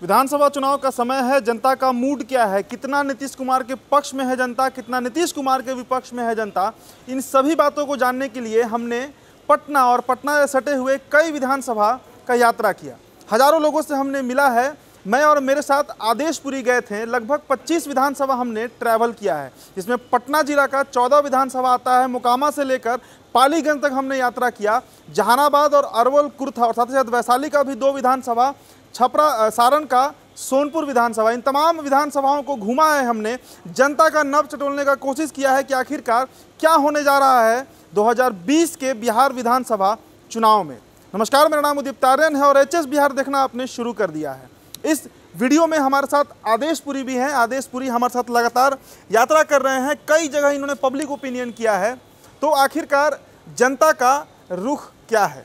विधानसभा चुनाव का समय है जनता का मूड क्या है कितना नीतीश कुमार के पक्ष में है जनता कितना नीतीश कुमार के विपक्ष में है जनता इन सभी बातों को जानने के लिए हमने पटना और पटना से सटे हुए कई विधानसभा का यात्रा किया हजारों लोगों से हमने मिला है मैं और मेरे साथ आदेशपुरी गए थे लगभग 25 विधानसभा हमने ट्रैवल किया है जिसमें पटना जिला का चौदह विधानसभा आता है मोकामा से लेकर पालीगंज तक हमने यात्रा किया जहानाबाद और अरवल कुर्था और साथ ही साथ वैशाली का भी दो विधानसभा छपरा सारण का सोनपुर विधानसभा इन तमाम विधानसभाओं को घुमा है हमने जनता का नब चटोलने का कोशिश किया है कि आखिरकार क्या होने जा रहा है 2020 के बिहार विधानसभा चुनाव में नमस्कार मेरा नाम उदीप तारन है और एच बिहार देखना आपने शुरू कर दिया है इस वीडियो में हमारे साथ आदेशपुरी भी हैं आदेशपुरी हमारे साथ लगातार यात्रा कर रहे हैं कई जगह इन्होंने पब्लिक ओपिनियन किया है तो आखिरकार जनता का रुख क्या है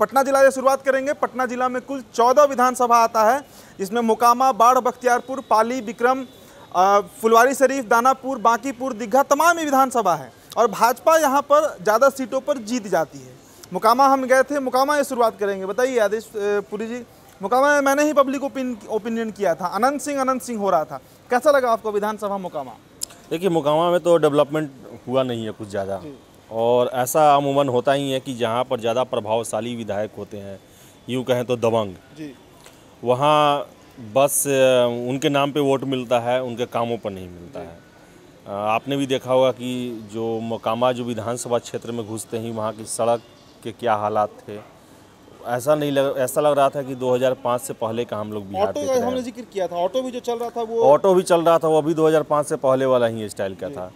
पटना जिला से शुरुआत करेंगे पटना जिला में कुल चौदह विधानसभा आता है जिसमें मोकामा बाढ़ बख्तियारपुर पाली विक्रम फुलवारी शरीफ दानापुर बांकीपुर दीघा तमाम ही विधानसभा है और भाजपा यहाँ पर ज़्यादा सीटों पर जीत जाती है मुकामा हम गए थे मुकामा ये शुरुआत करेंगे बताइए आदेश पुरी जी मुकामा में मैंने ही पब्लिक ओपिनियन किया था अनंत सिंह अनंत सिंह हो रहा था कैसा लगा आपको विधानसभा मुकामा देखिए मुकामा में तो डेवलपमेंट हुआ नहीं है कुछ ज़्यादा और ऐसा अमूमन होता ही है कि जहाँ पर ज़्यादा प्रभावशाली विधायक होते हैं यूँ कहें तो दबंग वहाँ बस उनके नाम पे वोट मिलता है उनके कामों पर नहीं मिलता है आपने भी देखा होगा कि जो मकामा जो विधानसभा क्षेत्र में घुसते ही वहाँ की सड़क के क्या हालात थे ऐसा नहीं लग ऐसा लग रहा था कि 2005 से पहले का हम लोग बिहार ऑटो हमने जिक्र किया था ऑटो भी जो चल रहा था वो ऑटो भी चल रहा था वो अभी 2005 से पहले वाला ही स्टाइल का था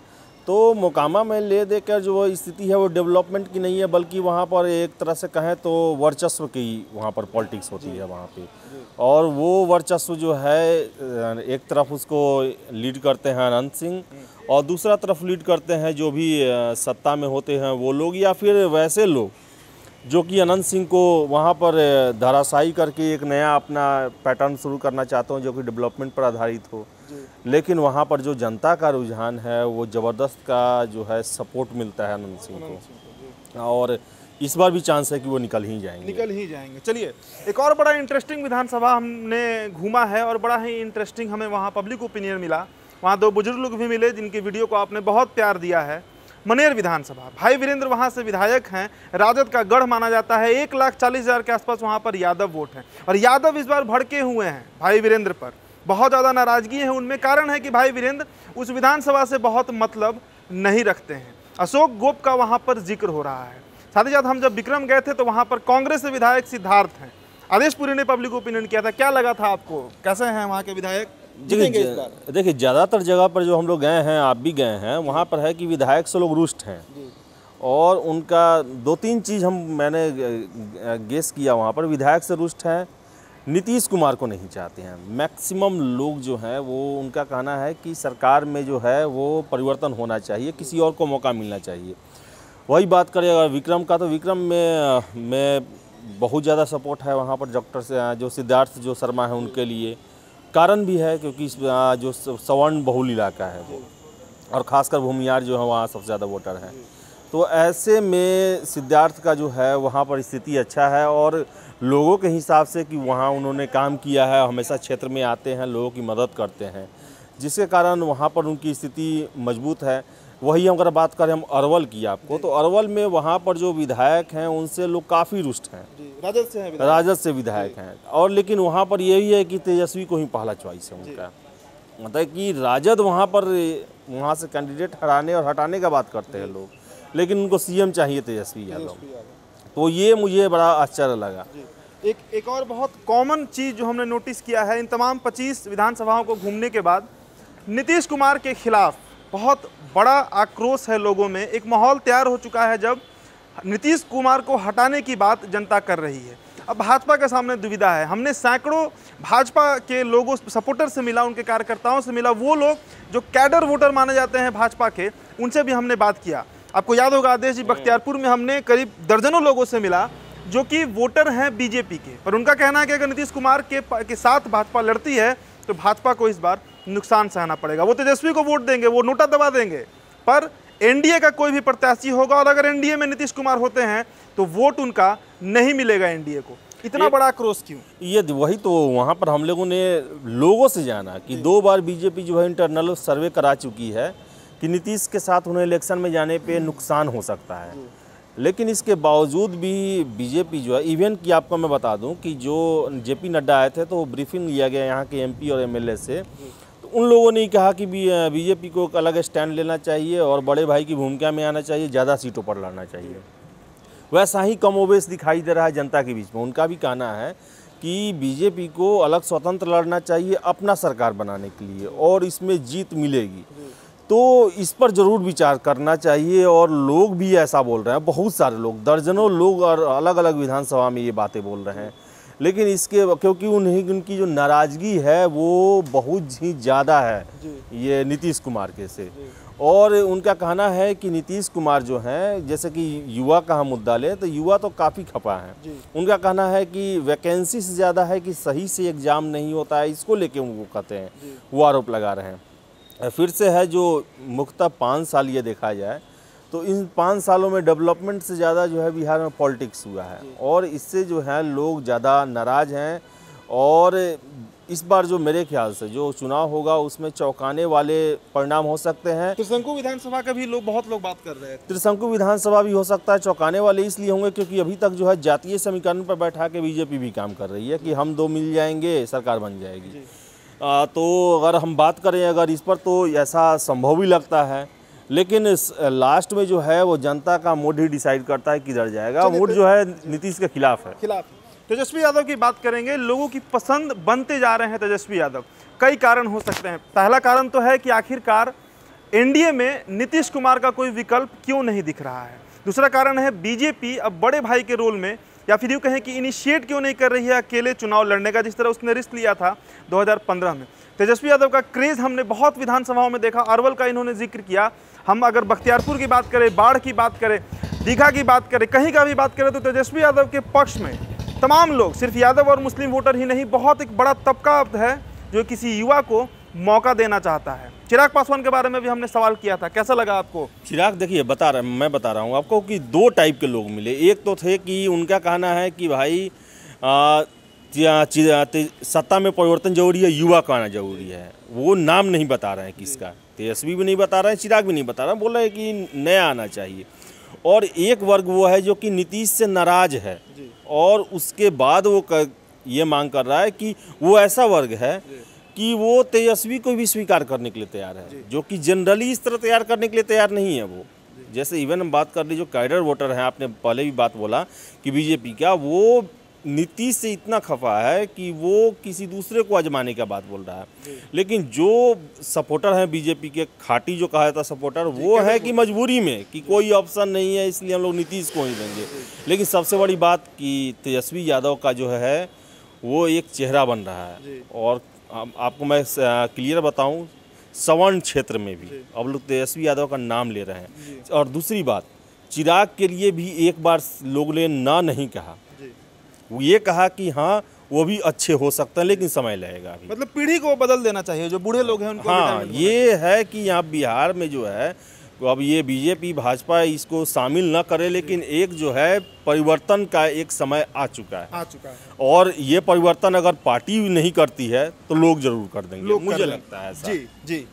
तो मोकामा में ले देकर जो स्थिति है वो डेवलपमेंट की नहीं है बल्कि वहाँ पर एक तरह से कहें तो वर्चस्व की वहाँ पर पॉलिटिक्स होती है वहाँ पे और वो वर्चस्व जो है एक तरफ उसको लीड करते हैं अनंत सिंह और दूसरा तरफ लीड करते हैं जो भी सत्ता में होते हैं वो लोग या फिर वैसे लोग जो कि अनंत सिंह को वहाँ पर धराशाई करके एक नया अपना पैटर्न शुरू करना चाहते हो जो कि डेवलपमेंट पर आधारित हो लेकिन वहाँ पर जो जनता का रुझान है वो ज़बरदस्त का जो है सपोर्ट मिलता है अनंत सिंह को और इस बार भी चांस है कि वो निकल ही जाएंगे निकल ही जाएंगे चलिए एक और बड़ा इंटरेस्टिंग विधानसभा हमने घूमा है और बड़ा ही इंटरेस्टिंग हमें वहाँ पब्लिक ओपिनियन मिला वहाँ दो बुजुर्ग लोग भी मिले जिनकी वीडियो को आपने बहुत प्यार दिया है मनेर विधानसभा भाई वीरेंद्र वहाँ से विधायक हैं राजद का गढ़ माना जाता है एक लाख चालीस हज़ार के आसपास वहाँ पर यादव वोट हैं और यादव इस बार भड़के हुए हैं भाई वीरेंद्र पर बहुत ज़्यादा नाराज़गी है उनमें कारण है कि भाई वीरेंद्र उस विधानसभा से बहुत मतलब नहीं रखते हैं अशोक गोप का वहाँ पर जिक्र हो रहा है साथ ही साथ हम जब विक्रम गए थे तो वहाँ पर कांग्रेस विधायक सिद्धार्थ हैं आदेश पुरी ने पब्लिक ओपिनियन किया था क्या लगा था आपको कैसे हैं वहाँ के विधायक देखिए ज़्यादातर जगह पर जो हम लोग गए हैं आप भी गए हैं वहाँ पर है कि विधायक से लोग रुष्ट हैं और उनका दो तीन चीज़ हम मैंने गेस किया वहाँ पर विधायक से रुष्ट हैं नीतीश कुमार को नहीं चाहते हैं मैक्सिमम लोग जो हैं वो उनका कहना है कि सरकार में जो है वो परिवर्तन होना चाहिए किसी और को मौका मिलना चाहिए वही बात करें अगर विक्रम का तो विक्रम में में बहुत ज़्यादा सपोर्ट है वहाँ पर डॉक्टर से जो सिद्धार्थ जो शर्मा है उनके लिए कारण भी है क्योंकि जो सवर्ण बहुल इलाका है वो और ख़ासकर भूमियार जो है वहाँ सबसे ज़्यादा वोटर हैं तो ऐसे में सिद्धार्थ का जो है वहाँ पर स्थिति अच्छा है और लोगों के हिसाब से कि वहाँ उन्होंने काम किया है हमेशा क्षेत्र में आते हैं लोगों की मदद करते हैं जिसके कारण वहाँ पर उनकी स्थिति मजबूत है वही अगर बात करें हम अरवल की आपको तो अरवल में वहाँ पर जो विधायक हैं उनसे लोग काफ़ी रुष्ट हैं राजद से हैं राजद से विधायक हैं और लेकिन वहाँ पर यही है कि तेजस्वी को ही पहला च्वाइस है उनका मतलब कि राजद वहाँ पर वहाँ से कैंडिडेट हराने और हटाने का बात करते हैं लोग लेकिन उनको सीएम चाहिए तेजस्वी यादव तो ये मुझे बड़ा आश्चर्य लगा एक एक और बहुत कॉमन चीज़ जो हमने नोटिस किया है इन तमाम 25 विधानसभाओं को घूमने के बाद नीतीश कुमार के खिलाफ बहुत बड़ा आक्रोश है लोगों में एक माहौल तैयार हो चुका है जब नीतीश कुमार को हटाने की बात जनता कर रही है अब भाजपा के सामने दुविधा है हमने सैकड़ों भाजपा के लोगों सपोर्टर से मिला उनके कार्यकर्ताओं से मिला वो लोग जो कैडर वोटर माने जाते हैं भाजपा के उनसे भी हमने बात किया आपको याद होगा आदेश जी बख्तियारपुर में हमने करीब दर्जनों लोगों से मिला जो कि वोटर हैं बीजेपी के पर उनका कहना है कि अगर नीतीश कुमार के के साथ भाजपा लड़ती है तो भाजपा को इस बार नुकसान सहना पड़ेगा वो तेजस्वी को वोट देंगे वो नोटा दबा देंगे पर एनडीए का कोई भी प्रत्याशी होगा और अगर एनडीए में नीतीश कुमार होते हैं तो वोट उनका नहीं मिलेगा एनडीए को इतना बड़ा आक्रोश क्यों ये वही तो वहाँ पर हम लोगों ने लोगों से जाना कि दो बार बीजेपी जो है इंटरनल सर्वे करा चुकी है कि नीतीश के साथ उन्हें इलेक्शन में जाने पे नुकसान हो सकता है लेकिन इसके बावजूद भी बीजेपी जो है इवन कि आपको मैं बता दूं कि जो जेपी नड्डा आए थे तो वो ब्रीफिंग लिया गया यहाँ के एमपी और एमएलए से तो उन लोगों ने कहा कि बीजेपी को एक अलग स्टैंड लेना चाहिए और बड़े भाई की भूमिका में आना चाहिए ज़्यादा सीटों पर लड़ना चाहिए वैसा ही कमोवेश दिखाई दे रहा है जनता के बीच में उनका भी कहना है कि बीजेपी को अलग स्वतंत्र लड़ना चाहिए अपना सरकार बनाने के लिए और इसमें जीत मिलेगी तो इस पर ज़रूर विचार करना चाहिए और लोग भी ऐसा बोल रहे हैं बहुत सारे लोग दर्जनों लोग और अलग अलग विधानसभा में ये बातें बोल रहे हैं लेकिन इसके क्योंकि उन्हें उनकी जो नाराज़गी है वो बहुत ही ज़्यादा है ये नीतीश कुमार के से और उनका कहना है कि नीतीश कुमार जो हैं जैसे कि युवा का हम मुद्दा लें तो युवा तो काफ़ी खपा हैं उनका कहना है कि वैकेंसी से ज़्यादा है कि सही से एग्ज़ाम नहीं होता है इसको लेके वो कहते हैं वो आरोप लगा रहे हैं फिर से है जो मुख्ता पाँच साल ये देखा जाए तो इन पाँच सालों में डेवलपमेंट से ज़्यादा जो है बिहार में पॉलिटिक्स हुआ है और इससे जो है लोग ज़्यादा नाराज़ हैं और इस बार जो मेरे ख्याल से जो चुनाव होगा उसमें चौंकाने वाले परिणाम हो सकते हैं त्रिशंकु विधानसभा का भी लोग बहुत लोग बात कर रहे हैं त्रिशंकु विधानसभा भी हो सकता है चौंकाने वाले इसलिए होंगे क्योंकि अभी तक जो है जातीय समीकरण पर बैठा के बीजेपी भी काम कर रही है कि हम दो मिल जाएंगे सरकार बन जाएगी तो अगर हम बात करें अगर इस पर तो ऐसा संभव ही लगता है लेकिन लास्ट में जो है वो जनता का मूड ही डिसाइड करता है किधर जाएगा मूड तो जो है नीतीश के खिलाफ है खिलाफ तेजस्वी यादव की बात करेंगे लोगों की पसंद बनते जा रहे हैं तेजस्वी यादव कई कारण हो सकते हैं पहला कारण तो है कि आखिरकार एनडीए में नीतीश कुमार का कोई विकल्प क्यों नहीं दिख रहा है दूसरा कारण है बीजेपी अब बड़े भाई के रोल में या फिर यूँ कहें कि इनिशिएट क्यों नहीं कर रही है अकेले चुनाव लड़ने का जिस तरह उसने रिस्क लिया था 2015 में तेजस्वी यादव का क्रेज़ हमने बहुत विधानसभाओं में देखा अरवल का इन्होंने जिक्र किया हम अगर बख्तियारपुर की बात करें बाढ़ की बात करें दीघा की बात करें कहीं का भी बात करें तो तेजस्वी यादव के पक्ष में तमाम लोग सिर्फ यादव और मुस्लिम वोटर ही नहीं बहुत एक बड़ा तबका है जो किसी युवा को मौका देना चाहता है चिराग पासवान के बारे में भी हमने सवाल किया था कैसा लगा आपको चिराग देखिए बता रहा मैं बता रहा हूँ आपको कि दो टाइप के लोग मिले एक तो थे कि उनका कहना है कि भाई सत्ता में परिवर्तन जरूरी है युवा का आना जरूरी है वो नाम नहीं बता रहे हैं किसका तेजस्वी भी नहीं बता रहे हैं चिराग भी नहीं बता रहे हैं बोल रहे हैं कि नया आना चाहिए और एक वर्ग वो है जो कि नीतीश से नाराज है और उसके बाद वो कर, ये मांग कर रहा है कि वो ऐसा वर्ग है कि वो तेजस्वी को भी स्वीकार करने के लिए तैयार है जो कि जनरली इस तरह तैयार करने के लिए तैयार नहीं है वो जैसे इवन हम बात कर ली जो कैडर वोटर हैं आपने पहले भी बात बोला कि बीजेपी का वो नीतीश से इतना खफा है कि वो किसी दूसरे को आजमाने का बात बोल रहा है लेकिन जो सपोर्टर हैं बीजेपी के खाटी जो कहा जाता सपोर्टर वो है कि मजबूरी में कि कोई ऑप्शन नहीं है इसलिए हम लोग नीतीश को ही देंगे लेकिन सबसे बड़ी बात कि तेजस्वी यादव का जो है वो एक चेहरा बन रहा है और आपको मैं क्लियर बताऊं सवर्ण क्षेत्र में भी अब लोग तेजस्वी यादव का नाम ले रहे हैं और दूसरी बात चिराग के लिए भी एक बार लोग ने ना नहीं कहा वो ये कहा कि हाँ वो भी अच्छे हो सकते हैं लेकिन समय लगेगा अभी मतलब पीढ़ी को बदल देना चाहिए जो बूढ़े लोग हैं उनको हाँ ये है कि यहाँ बिहार में जो है तो अब ये बीजेपी भाजपा इसको शामिल न करे लेकिन एक जो है परिवर्तन का एक समय आ चुका है आ चुका है और ये परिवर्तन अगर पार्टी नहीं करती है तो लोग जरूर कर देंगे मुझे कर लगता है जी जी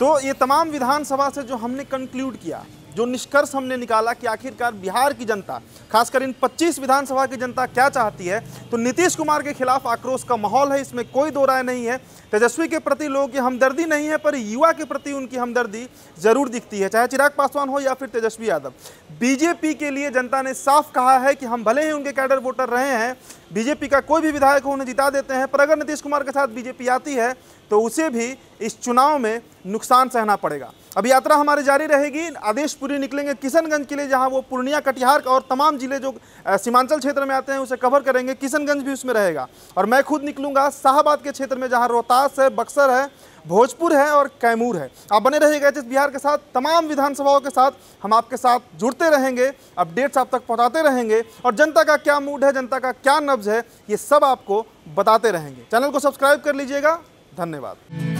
तो ये तमाम विधानसभा से जो हमने कंक्लूड किया जो निष्कर्ष हमने निकाला कि आखिरकार बिहार की जनता खासकर इन 25 विधानसभा की जनता क्या चाहती है तो नीतीश कुमार के खिलाफ आक्रोश का माहौल है इसमें कोई दो राय नहीं है तेजस्वी के प्रति लोगों की हमदर्दी नहीं है पर युवा के प्रति उनकी हमदर्दी जरूर दिखती है चाहे चिराग पासवान हो या फिर तेजस्वी यादव बीजेपी के लिए जनता ने साफ कहा है कि हम भले ही उनके कैडर वोटर रहे हैं बीजेपी का कोई भी विधायक हो उन्हें जिता देते हैं पर अगर नीतीश कुमार के साथ बीजेपी आती है तो उसे भी इस चुनाव में नुकसान सहना पड़ेगा अब यात्रा हमारी जारी रहेगी आदेश पूरी निकलेंगे किशनगंज के लिए जहाँ वो पूर्णिया कटिहार और तमाम जिले जो सीमांचल क्षेत्र में आते हैं उसे कवर करेंगे किशनगंज भी उसमें रहेगा और मैं खुद निकलूंगा शाहबाद के क्षेत्र में जहाँ रोहतास है बक्सर है भोजपुर है और कैमूर है आप बने रहिएगा एच बिहार के साथ तमाम विधानसभाओं के साथ हम आपके साथ जुड़ते रहेंगे अपडेट्स आप तक पहुँचाते रहेंगे और जनता का क्या मूड है जनता का क्या नब्ज है ये सब आपको बताते रहेंगे चैनल को सब्सक्राइब कर लीजिएगा धन्यवाद